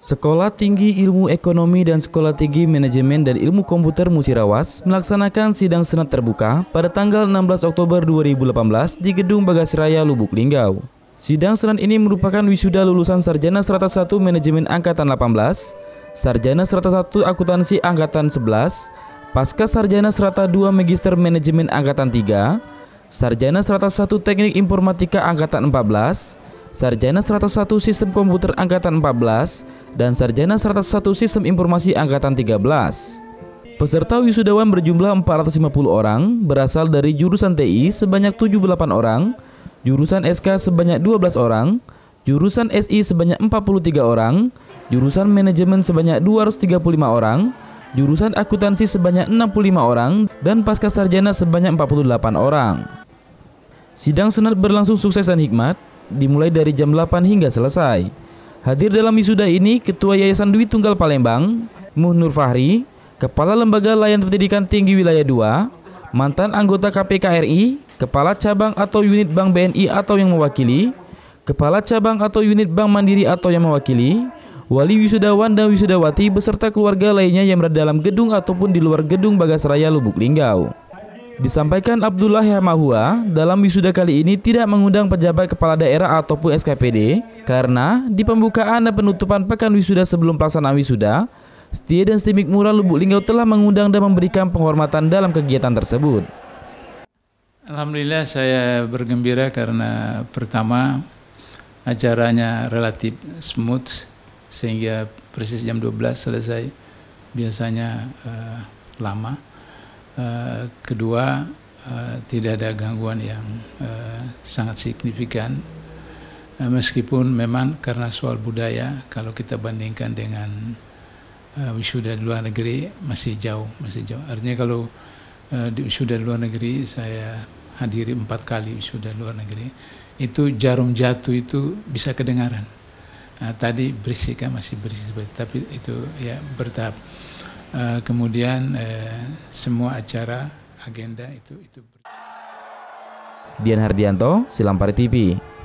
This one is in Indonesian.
Sekolah Tinggi Ilmu Ekonomi dan Sekolah Tinggi Manajemen dan Ilmu Komputer Musirawas melaksanakan sidang senat terbuka pada tanggal 16 Oktober 2018 di Gedung Bagasraya Lubuk Linggau. Sidang senat ini merupakan wisuda lulusan Sarjana Serata 1 Manajemen Angkatan 18, Sarjana Serata Akuntansi Angkatan 11, Pasca Sarjana Serata 2 Magister Manajemen Angkatan 3, Sarjana Serata 1 Teknik Informatika Angkatan 14, Sarjana 101 Sistem Komputer Angkatan 14 dan Sarjana 101 Sistem Informasi Angkatan 13. Peserta wisudawan berjumlah 450 orang, berasal dari jurusan TI sebanyak 78 orang, jurusan SK sebanyak 12 orang, jurusan SI sebanyak 43 orang, jurusan manajemen sebanyak 235 orang, jurusan akuntansi sebanyak 65 orang, dan pasca sarjana sebanyak 48 orang. Sidang senat berlangsung sukses dan hikmat, dimulai dari jam 8 hingga selesai. Hadir dalam wisuda ini Ketua Yayasan Dwi Tunggal Palembang, Muhnur Fahri, Kepala Lembaga Layan Pendidikan Tinggi Wilayah 2, mantan anggota KPK RI, Kepala Cabang atau Unit Bank BNI atau yang mewakili, Kepala Cabang atau Unit Bank Mandiri atau yang mewakili, wali wisudawan dan wisudawati beserta keluarga lainnya yang berada dalam gedung ataupun di luar gedung Bagasraya Lubuk Linggau. Disampaikan Abdullah Yamahua, dalam wisuda kali ini tidak mengundang pejabat kepala daerah ataupun SKPD karena di pembukaan dan penutupan pekan wisuda sebelum pelaksanaan wisuda, Setia dan Stimik Mura Lubuk Linggau telah mengundang dan memberikan penghormatan dalam kegiatan tersebut. Alhamdulillah saya bergembira karena pertama acaranya relatif smooth sehingga persis jam 12 selesai biasanya eh, lama. Eh, kedua eh, tidak ada gangguan yang eh, sangat signifikan meskipun memang karena soal budaya kalau kita bandingkan dengan wisuda di luar negeri masih jauh masih jauh artinya kalau wisuda luar negeri saya hadiri empat kali wisuda luar negeri itu jarum jatuh itu bisa kedengaran nah, tadi berisik kan masih berisik tapi itu ya bertahap Eh, kemudian eh, semua acara agenda itu itu Dian Hardianto Silampari TV